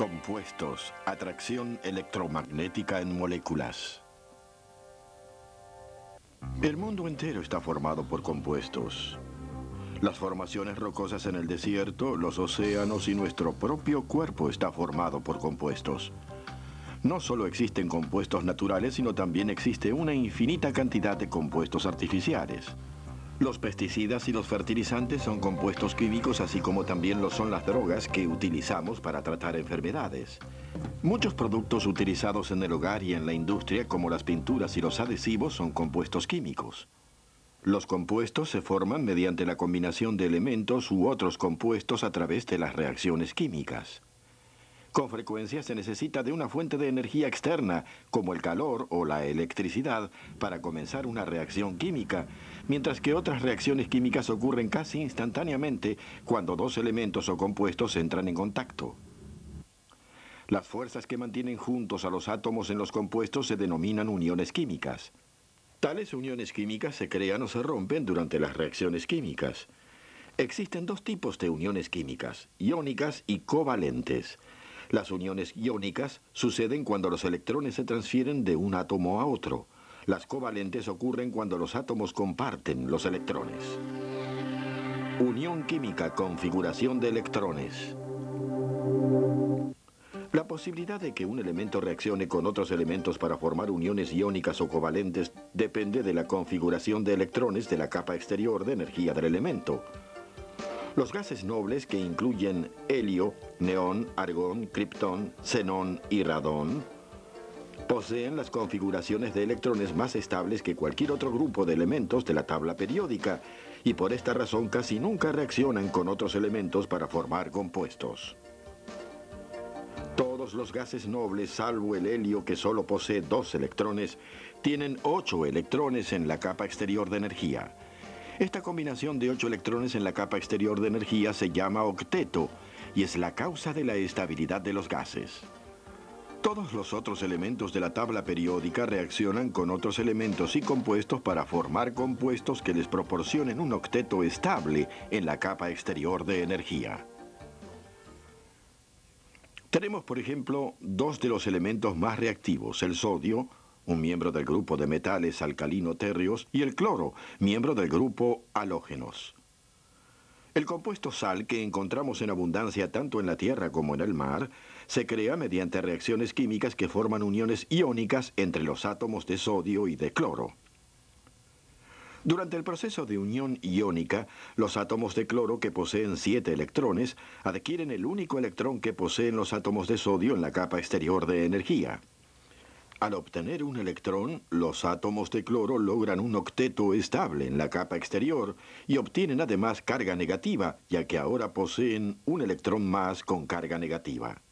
Compuestos, atracción electromagnética en moléculas. El mundo entero está formado por compuestos. Las formaciones rocosas en el desierto, los océanos y nuestro propio cuerpo está formado por compuestos. No solo existen compuestos naturales, sino también existe una infinita cantidad de compuestos artificiales. Los pesticidas y los fertilizantes son compuestos químicos, así como también lo son las drogas que utilizamos para tratar enfermedades. Muchos productos utilizados en el hogar y en la industria, como las pinturas y los adhesivos, son compuestos químicos. Los compuestos se forman mediante la combinación de elementos u otros compuestos a través de las reacciones químicas. Con frecuencia se necesita de una fuente de energía externa, como el calor o la electricidad, para comenzar una reacción química, mientras que otras reacciones químicas ocurren casi instantáneamente cuando dos elementos o compuestos entran en contacto. Las fuerzas que mantienen juntos a los átomos en los compuestos se denominan uniones químicas. Tales uniones químicas se crean o se rompen durante las reacciones químicas. Existen dos tipos de uniones químicas, iónicas y covalentes. Las uniones iónicas suceden cuando los electrones se transfieren de un átomo a otro. Las covalentes ocurren cuando los átomos comparten los electrones. Unión química, configuración de electrones. La posibilidad de que un elemento reaccione con otros elementos para formar uniones iónicas o covalentes depende de la configuración de electrones de la capa exterior de energía del elemento. Los gases nobles que incluyen helio, neón, argón, criptón, xenón y radón Poseen las configuraciones de electrones más estables que cualquier otro grupo de elementos de la tabla periódica y por esta razón casi nunca reaccionan con otros elementos para formar compuestos. Todos los gases nobles, salvo el helio que solo posee dos electrones, tienen ocho electrones en la capa exterior de energía. Esta combinación de ocho electrones en la capa exterior de energía se llama octeto y es la causa de la estabilidad de los gases. Todos los otros elementos de la tabla periódica reaccionan con otros elementos y compuestos para formar compuestos que les proporcionen un octeto estable en la capa exterior de energía. Tenemos, por ejemplo, dos de los elementos más reactivos, el sodio, un miembro del grupo de metales alcalino-térreos, y el cloro, miembro del grupo halógenos. El compuesto sal que encontramos en abundancia tanto en la tierra como en el mar se crea mediante reacciones químicas que forman uniones iónicas entre los átomos de sodio y de cloro. Durante el proceso de unión iónica, los átomos de cloro que poseen siete electrones adquieren el único electrón que poseen los átomos de sodio en la capa exterior de energía. Al obtener un electrón, los átomos de cloro logran un octeto estable en la capa exterior y obtienen además carga negativa, ya que ahora poseen un electrón más con carga negativa.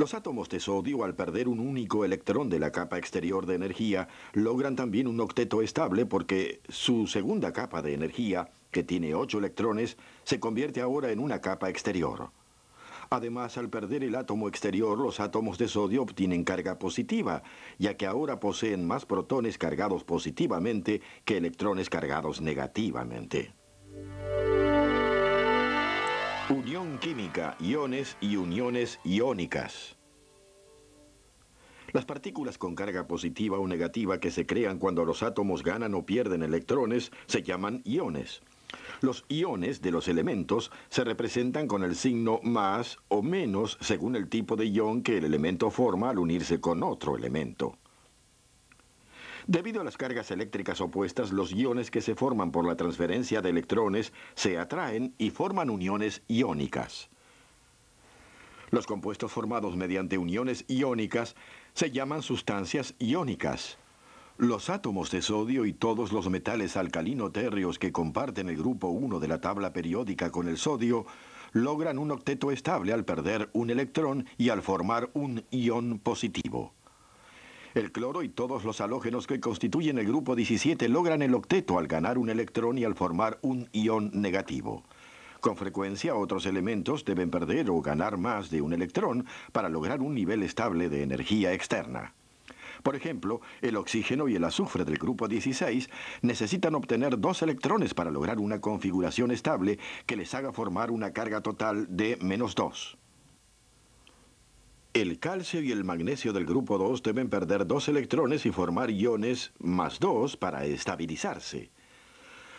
Los átomos de sodio, al perder un único electrón de la capa exterior de energía, logran también un octeto estable porque su segunda capa de energía, que tiene ocho electrones, se convierte ahora en una capa exterior. Además, al perder el átomo exterior, los átomos de sodio obtienen carga positiva, ya que ahora poseen más protones cargados positivamente que electrones cargados negativamente. Unión química, iones y uniones iónicas. Las partículas con carga positiva o negativa que se crean cuando los átomos ganan o pierden electrones se llaman iones. Los iones de los elementos se representan con el signo más o menos según el tipo de ion que el elemento forma al unirse con otro elemento. Debido a las cargas eléctricas opuestas, los iones que se forman por la transferencia de electrones se atraen y forman uniones iónicas. Los compuestos formados mediante uniones iónicas se llaman sustancias iónicas. Los átomos de sodio y todos los metales alcalino-térreos que comparten el grupo 1 de la tabla periódica con el sodio logran un octeto estable al perder un electrón y al formar un ion positivo. El cloro y todos los halógenos que constituyen el grupo 17 logran el octeto al ganar un electrón y al formar un ión negativo. Con frecuencia otros elementos deben perder o ganar más de un electrón para lograr un nivel estable de energía externa. Por ejemplo, el oxígeno y el azufre del grupo 16 necesitan obtener dos electrones para lograr una configuración estable que les haga formar una carga total de menos 2. El calcio y el magnesio del grupo 2 deben perder dos electrones y formar iones más 2 para estabilizarse.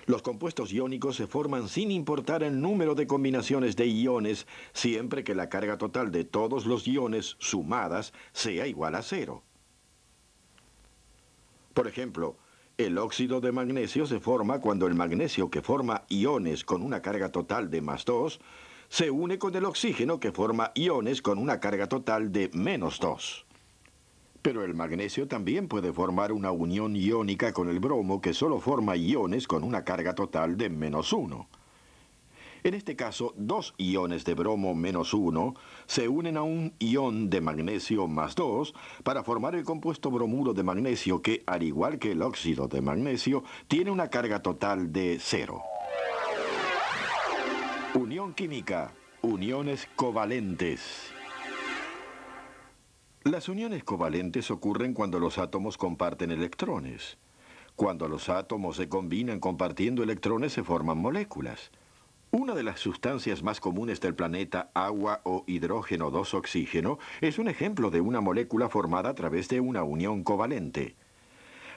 Los compuestos iónicos se forman sin importar el número de combinaciones de iones, siempre que la carga total de todos los iones sumadas sea igual a cero. Por ejemplo, el óxido de magnesio se forma cuando el magnesio que forma iones con una carga total de más 2 se une con el oxígeno que forma iones con una carga total de menos 2. Pero el magnesio también puede formar una unión iónica con el bromo que solo forma iones con una carga total de menos 1. En este caso, dos iones de bromo menos 1 se unen a un ion de magnesio más 2 para formar el compuesto bromuro de magnesio que, al igual que el óxido de magnesio, tiene una carga total de 0. Unión química, uniones covalentes. Las uniones covalentes ocurren cuando los átomos comparten electrones. Cuando los átomos se combinan compartiendo electrones se forman moléculas. Una de las sustancias más comunes del planeta, agua o hidrógeno 2 oxígeno, es un ejemplo de una molécula formada a través de una unión covalente.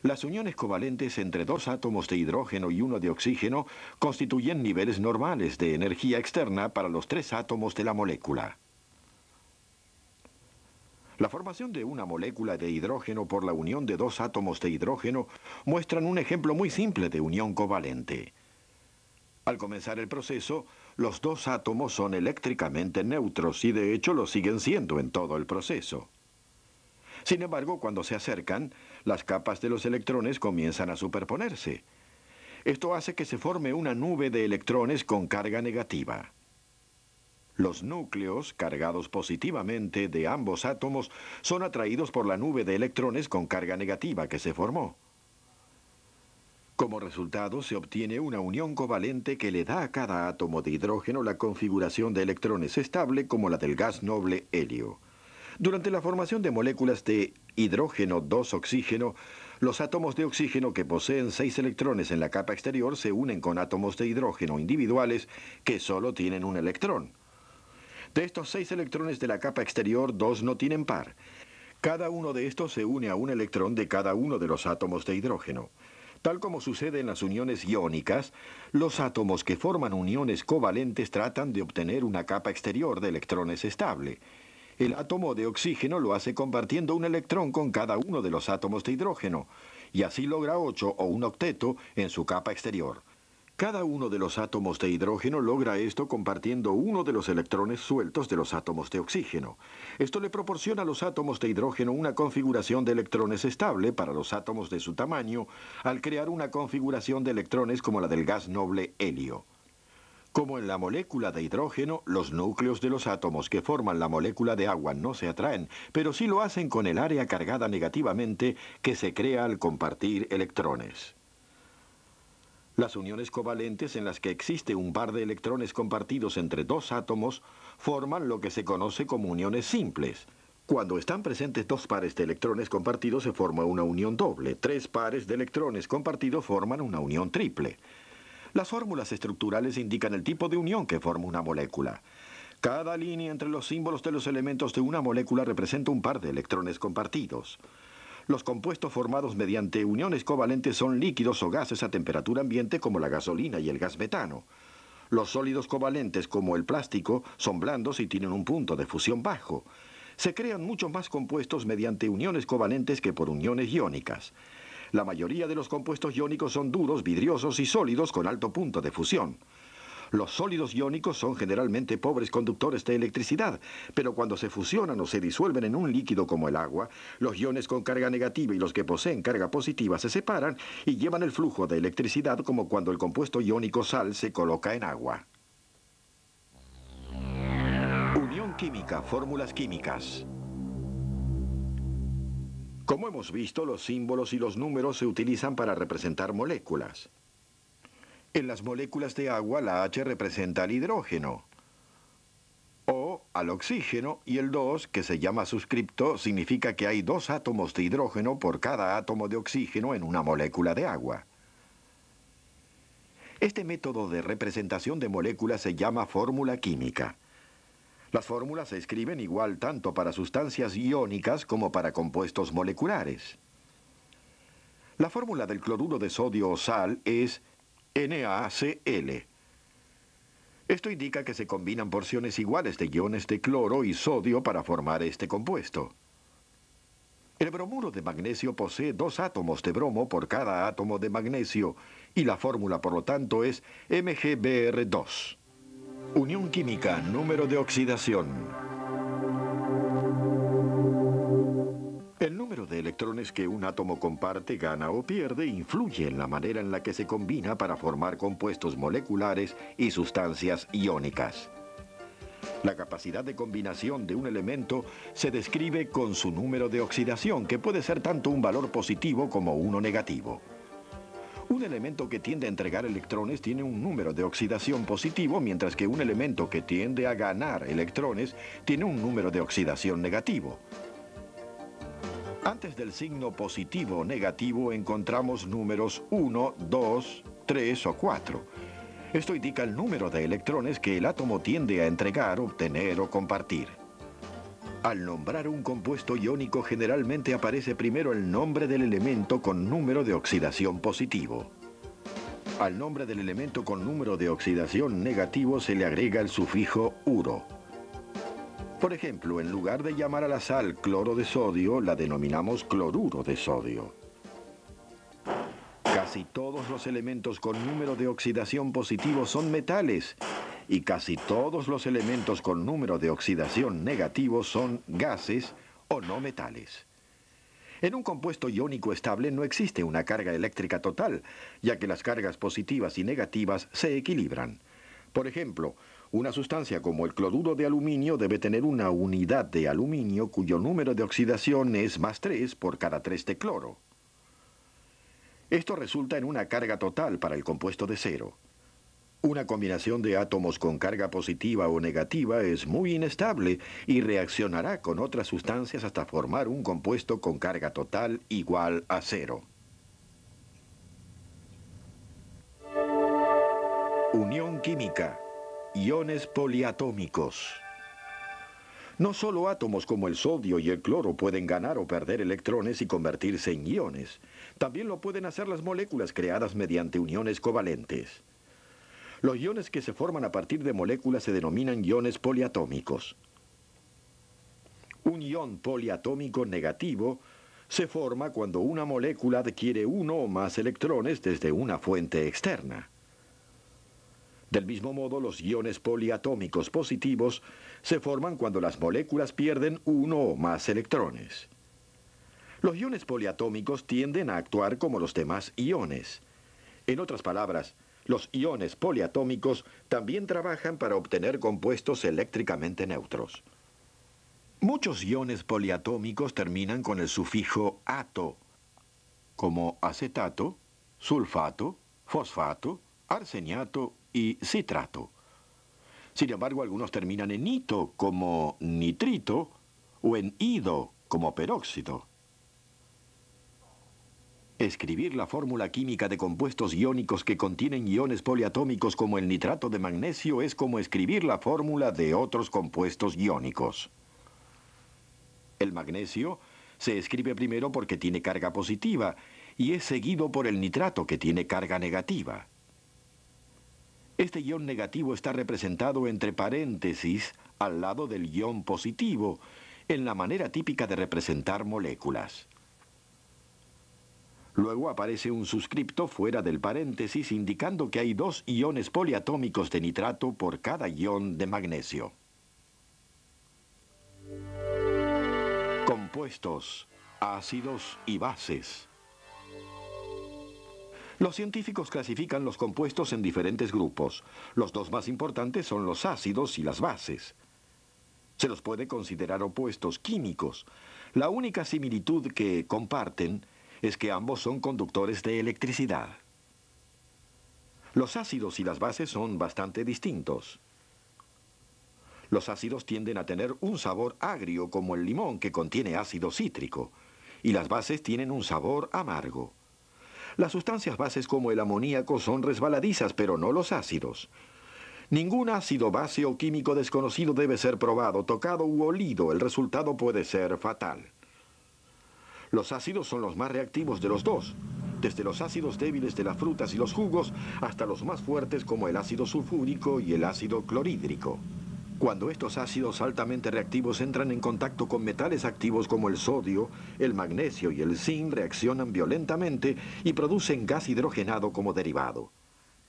Las uniones covalentes entre dos átomos de hidrógeno y uno de oxígeno constituyen niveles normales de energía externa para los tres átomos de la molécula. La formación de una molécula de hidrógeno por la unión de dos átomos de hidrógeno muestran un ejemplo muy simple de unión covalente. Al comenzar el proceso, los dos átomos son eléctricamente neutros y de hecho lo siguen siendo en todo el proceso. Sin embargo, cuando se acercan, las capas de los electrones comienzan a superponerse. Esto hace que se forme una nube de electrones con carga negativa. Los núcleos, cargados positivamente de ambos átomos, son atraídos por la nube de electrones con carga negativa que se formó. Como resultado, se obtiene una unión covalente que le da a cada átomo de hidrógeno la configuración de electrones estable como la del gas noble helio. Durante la formación de moléculas de hidrógeno, 2 oxígeno, los átomos de oxígeno que poseen seis electrones en la capa exterior se unen con átomos de hidrógeno individuales que solo tienen un electrón. De estos seis electrones de la capa exterior, dos no tienen par. Cada uno de estos se une a un electrón de cada uno de los átomos de hidrógeno. Tal como sucede en las uniones iónicas, los átomos que forman uniones covalentes tratan de obtener una capa exterior de electrones estable. El átomo de oxígeno lo hace compartiendo un electrón con cada uno de los átomos de hidrógeno, y así logra 8 o un octeto en su capa exterior. Cada uno de los átomos de hidrógeno logra esto compartiendo uno de los electrones sueltos de los átomos de oxígeno. Esto le proporciona a los átomos de hidrógeno una configuración de electrones estable para los átomos de su tamaño al crear una configuración de electrones como la del gas noble helio. Como en la molécula de hidrógeno, los núcleos de los átomos que forman la molécula de agua no se atraen, pero sí lo hacen con el área cargada negativamente que se crea al compartir electrones. Las uniones covalentes en las que existe un par de electrones compartidos entre dos átomos forman lo que se conoce como uniones simples. Cuando están presentes dos pares de electrones compartidos se forma una unión doble. Tres pares de electrones compartidos forman una unión triple. Las fórmulas estructurales indican el tipo de unión que forma una molécula. Cada línea entre los símbolos de los elementos de una molécula representa un par de electrones compartidos. Los compuestos formados mediante uniones covalentes son líquidos o gases a temperatura ambiente como la gasolina y el gas metano. Los sólidos covalentes como el plástico son blandos y tienen un punto de fusión bajo. Se crean muchos más compuestos mediante uniones covalentes que por uniones iónicas. La mayoría de los compuestos iónicos son duros, vidriosos y sólidos con alto punto de fusión. Los sólidos iónicos son generalmente pobres conductores de electricidad, pero cuando se fusionan o se disuelven en un líquido como el agua, los iones con carga negativa y los que poseen carga positiva se separan y llevan el flujo de electricidad como cuando el compuesto iónico sal se coloca en agua. Unión química, fórmulas químicas. Como hemos visto, los símbolos y los números se utilizan para representar moléculas. En las moléculas de agua, la H representa al hidrógeno, o al oxígeno, y el 2, que se llama suscripto, significa que hay dos átomos de hidrógeno por cada átomo de oxígeno en una molécula de agua. Este método de representación de moléculas se llama fórmula química. Las fórmulas se escriben igual tanto para sustancias iónicas como para compuestos moleculares. La fórmula del cloruro de sodio o sal es NaCl. Esto indica que se combinan porciones iguales de iones de cloro y sodio para formar este compuesto. El bromuro de magnesio posee dos átomos de bromo por cada átomo de magnesio y la fórmula por lo tanto es MgBr2. Unión química, número de oxidación. El número de electrones que un átomo comparte, gana o pierde influye en la manera en la que se combina para formar compuestos moleculares y sustancias iónicas. La capacidad de combinación de un elemento se describe con su número de oxidación, que puede ser tanto un valor positivo como uno negativo. Un elemento que tiende a entregar electrones tiene un número de oxidación positivo, mientras que un elemento que tiende a ganar electrones tiene un número de oxidación negativo. Antes del signo positivo o negativo encontramos números 1, 2, 3 o 4. Esto indica el número de electrones que el átomo tiende a entregar, obtener o compartir. Al nombrar un compuesto iónico generalmente aparece primero el nombre del elemento con número de oxidación positivo. Al nombre del elemento con número de oxidación negativo se le agrega el sufijo uro. Por ejemplo, en lugar de llamar a la sal cloro de sodio, la denominamos cloruro de sodio. Casi todos los elementos con número de oxidación positivo son metales y casi todos los elementos con número de oxidación negativo son gases o no metales. En un compuesto iónico estable no existe una carga eléctrica total, ya que las cargas positivas y negativas se equilibran. Por ejemplo, una sustancia como el cloruro de aluminio debe tener una unidad de aluminio cuyo número de oxidación es más 3 por cada 3 de cloro. Esto resulta en una carga total para el compuesto de cero. Una combinación de átomos con carga positiva o negativa es muy inestable y reaccionará con otras sustancias hasta formar un compuesto con carga total igual a cero. Unión química. Iones poliatómicos. No solo átomos como el sodio y el cloro pueden ganar o perder electrones y convertirse en iones. También lo pueden hacer las moléculas creadas mediante uniones covalentes. Los iones que se forman a partir de moléculas se denominan iones poliatómicos. Un ion poliatómico negativo se forma cuando una molécula adquiere uno o más electrones desde una fuente externa. Del mismo modo, los iones poliatómicos positivos se forman cuando las moléculas pierden uno o más electrones. Los iones poliatómicos tienden a actuar como los demás iones. En otras palabras, los iones poliatómicos también trabajan para obtener compuestos eléctricamente neutros. Muchos iones poliatómicos terminan con el sufijo ato, como acetato, sulfato, fosfato, arseniato y citrato. Sin embargo, algunos terminan en ito como nitrito o en ido como peróxido. Escribir la fórmula química de compuestos iónicos que contienen iones poliatómicos como el nitrato de magnesio es como escribir la fórmula de otros compuestos iónicos. El magnesio se escribe primero porque tiene carga positiva y es seguido por el nitrato que tiene carga negativa. Este ion negativo está representado entre paréntesis al lado del ion positivo en la manera típica de representar moléculas. Luego aparece un suscripto fuera del paréntesis indicando que hay dos iones poliatómicos de nitrato por cada ion de magnesio. Compuestos, ácidos y bases. Los científicos clasifican los compuestos en diferentes grupos. Los dos más importantes son los ácidos y las bases. Se los puede considerar opuestos químicos. La única similitud que comparten es que ambos son conductores de electricidad. Los ácidos y las bases son bastante distintos. Los ácidos tienden a tener un sabor agrio como el limón que contiene ácido cítrico y las bases tienen un sabor amargo. Las sustancias bases como el amoníaco son resbaladizas, pero no los ácidos. Ningún ácido base o químico desconocido debe ser probado, tocado u olido. El resultado puede ser fatal. Los ácidos son los más reactivos de los dos, desde los ácidos débiles de las frutas y los jugos hasta los más fuertes como el ácido sulfúrico y el ácido clorhídrico. Cuando estos ácidos altamente reactivos entran en contacto con metales activos como el sodio, el magnesio y el zinc reaccionan violentamente y producen gas hidrogenado como derivado.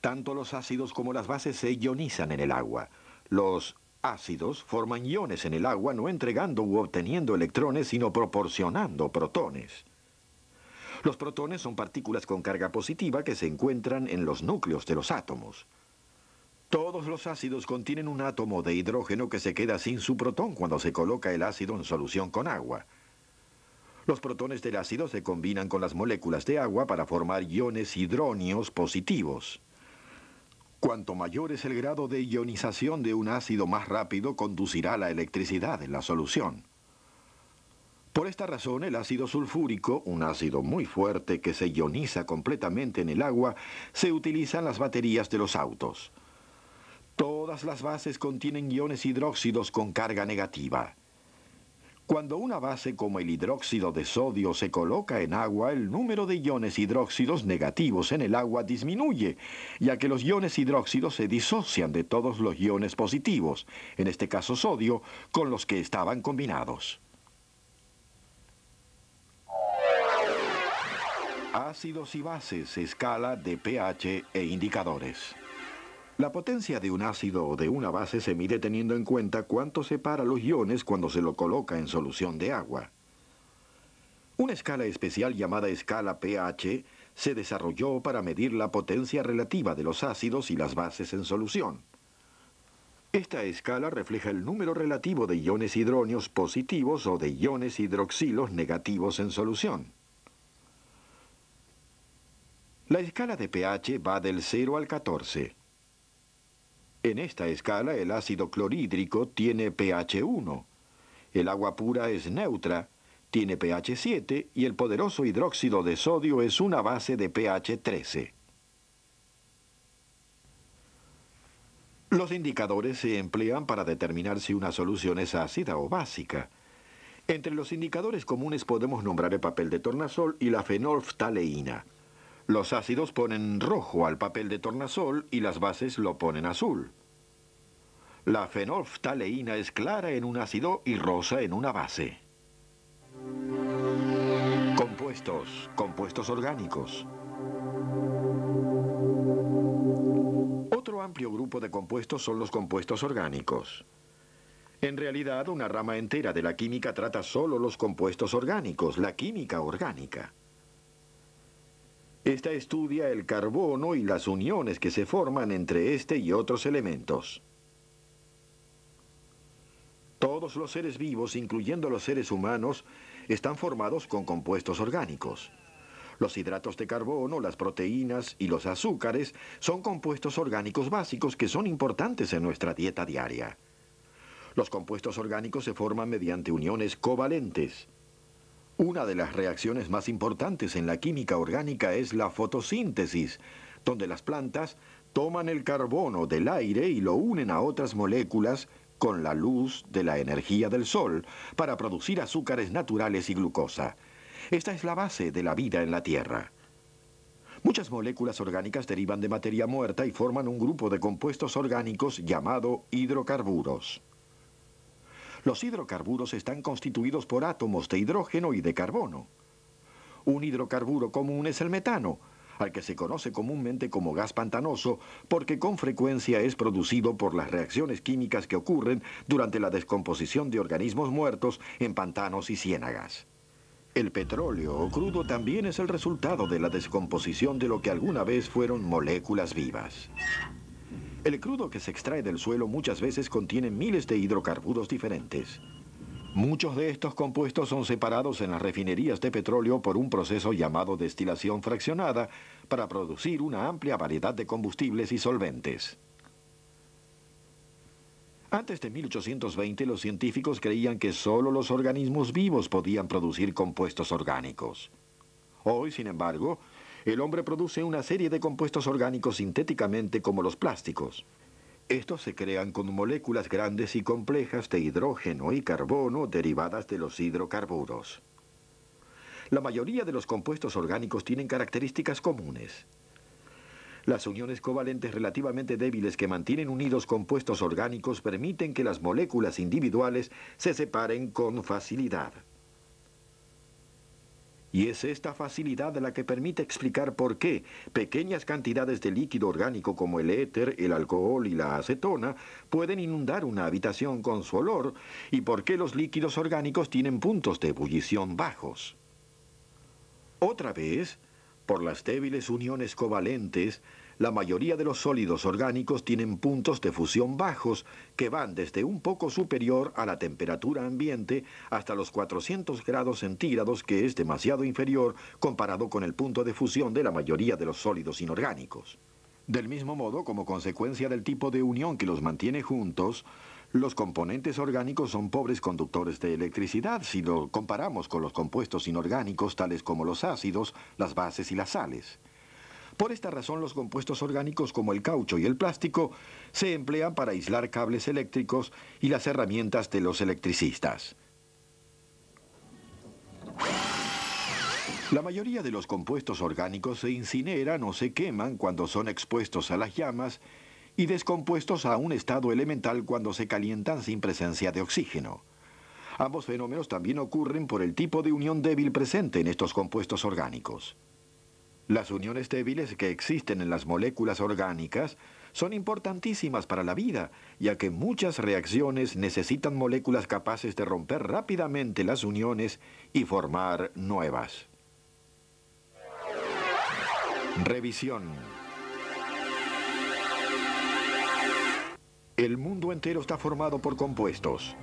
Tanto los ácidos como las bases se ionizan en el agua. Los ácidos forman iones en el agua no entregando u obteniendo electrones, sino proporcionando protones. Los protones son partículas con carga positiva que se encuentran en los núcleos de los átomos. Todos los ácidos contienen un átomo de hidrógeno que se queda sin su protón cuando se coloca el ácido en solución con agua. Los protones del ácido se combinan con las moléculas de agua para formar iones hidróneos positivos. Cuanto mayor es el grado de ionización de un ácido, más rápido conducirá la electricidad en la solución. Por esta razón, el ácido sulfúrico, un ácido muy fuerte que se ioniza completamente en el agua, se utiliza en las baterías de los autos. Todas las bases contienen iones hidróxidos con carga negativa. Cuando una base como el hidróxido de sodio se coloca en agua, el número de iones hidróxidos negativos en el agua disminuye, ya que los iones hidróxidos se disocian de todos los iones positivos, en este caso sodio, con los que estaban combinados. Ácidos y bases, escala de pH e indicadores. La potencia de un ácido o de una base se mide teniendo en cuenta cuánto separa los iones cuando se lo coloca en solución de agua. Una escala especial llamada escala pH se desarrolló para medir la potencia relativa de los ácidos y las bases en solución. Esta escala refleja el número relativo de iones hidróneos positivos o de iones hidroxilos negativos en solución. La escala de pH va del 0 al 14. En esta escala el ácido clorhídrico tiene pH 1, el agua pura es neutra, tiene pH 7 y el poderoso hidróxido de sodio es una base de pH 13. Los indicadores se emplean para determinar si una solución es ácida o básica. Entre los indicadores comunes podemos nombrar el papel de tornasol y la fenolftaleína. Los ácidos ponen rojo al papel de tornasol y las bases lo ponen azul. La fenolftaleína es clara en un ácido y rosa en una base. Compuestos, compuestos orgánicos. Otro amplio grupo de compuestos son los compuestos orgánicos. En realidad, una rama entera de la química trata solo los compuestos orgánicos, la química orgánica. Esta estudia el carbono y las uniones que se forman entre este y otros elementos. Todos los seres vivos, incluyendo los seres humanos, están formados con compuestos orgánicos. Los hidratos de carbono, las proteínas y los azúcares son compuestos orgánicos básicos que son importantes en nuestra dieta diaria. Los compuestos orgánicos se forman mediante uniones covalentes. Una de las reacciones más importantes en la química orgánica es la fotosíntesis, donde las plantas toman el carbono del aire y lo unen a otras moléculas con la luz de la energía del sol para producir azúcares naturales y glucosa. Esta es la base de la vida en la Tierra. Muchas moléculas orgánicas derivan de materia muerta y forman un grupo de compuestos orgánicos llamado hidrocarburos. Los hidrocarburos están constituidos por átomos de hidrógeno y de carbono. Un hidrocarburo común es el metano, al que se conoce comúnmente como gas pantanoso porque con frecuencia es producido por las reacciones químicas que ocurren durante la descomposición de organismos muertos en pantanos y ciénagas. El petróleo o crudo también es el resultado de la descomposición de lo que alguna vez fueron moléculas vivas. El crudo que se extrae del suelo muchas veces contiene miles de hidrocarburos diferentes. Muchos de estos compuestos son separados en las refinerías de petróleo por un proceso llamado destilación fraccionada para producir una amplia variedad de combustibles y solventes. Antes de 1820 los científicos creían que solo los organismos vivos podían producir compuestos orgánicos. Hoy, sin embargo, el hombre produce una serie de compuestos orgánicos sintéticamente como los plásticos. Estos se crean con moléculas grandes y complejas de hidrógeno y carbono derivadas de los hidrocarburos. La mayoría de los compuestos orgánicos tienen características comunes. Las uniones covalentes relativamente débiles que mantienen unidos compuestos orgánicos permiten que las moléculas individuales se separen con facilidad. Y es esta facilidad la que permite explicar por qué pequeñas cantidades de líquido orgánico como el éter, el alcohol y la acetona pueden inundar una habitación con su olor y por qué los líquidos orgánicos tienen puntos de ebullición bajos. Otra vez, por las débiles uniones covalentes, la mayoría de los sólidos orgánicos tienen puntos de fusión bajos, que van desde un poco superior a la temperatura ambiente hasta los 400 grados centígrados, que es demasiado inferior comparado con el punto de fusión de la mayoría de los sólidos inorgánicos. Del mismo modo, como consecuencia del tipo de unión que los mantiene juntos, los componentes orgánicos son pobres conductores de electricidad si lo comparamos con los compuestos inorgánicos tales como los ácidos, las bases y las sales. Por esta razón los compuestos orgánicos como el caucho y el plástico se emplean para aislar cables eléctricos y las herramientas de los electricistas. La mayoría de los compuestos orgánicos se incineran o se queman cuando son expuestos a las llamas y descompuestos a un estado elemental cuando se calientan sin presencia de oxígeno. Ambos fenómenos también ocurren por el tipo de unión débil presente en estos compuestos orgánicos. Las uniones débiles que existen en las moléculas orgánicas son importantísimas para la vida, ya que muchas reacciones necesitan moléculas capaces de romper rápidamente las uniones y formar nuevas. Revisión. El mundo entero está formado por compuestos.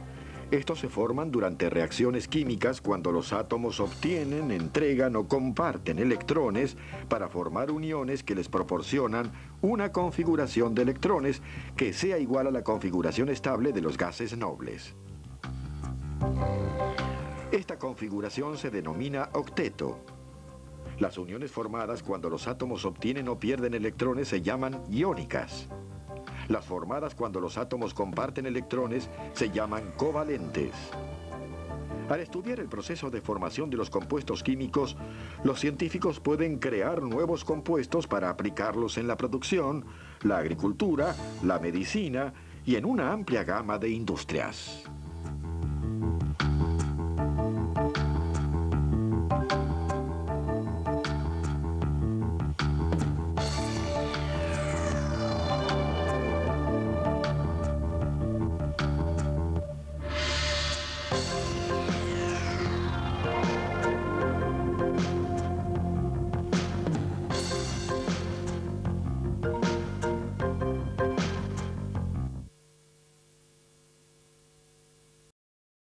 Estos se forman durante reacciones químicas cuando los átomos obtienen, entregan o comparten electrones para formar uniones que les proporcionan una configuración de electrones que sea igual a la configuración estable de los gases nobles. Esta configuración se denomina octeto. Las uniones formadas cuando los átomos obtienen o pierden electrones se llaman iónicas. Las formadas cuando los átomos comparten electrones se llaman covalentes. Al estudiar el proceso de formación de los compuestos químicos, los científicos pueden crear nuevos compuestos para aplicarlos en la producción, la agricultura, la medicina y en una amplia gama de industrias.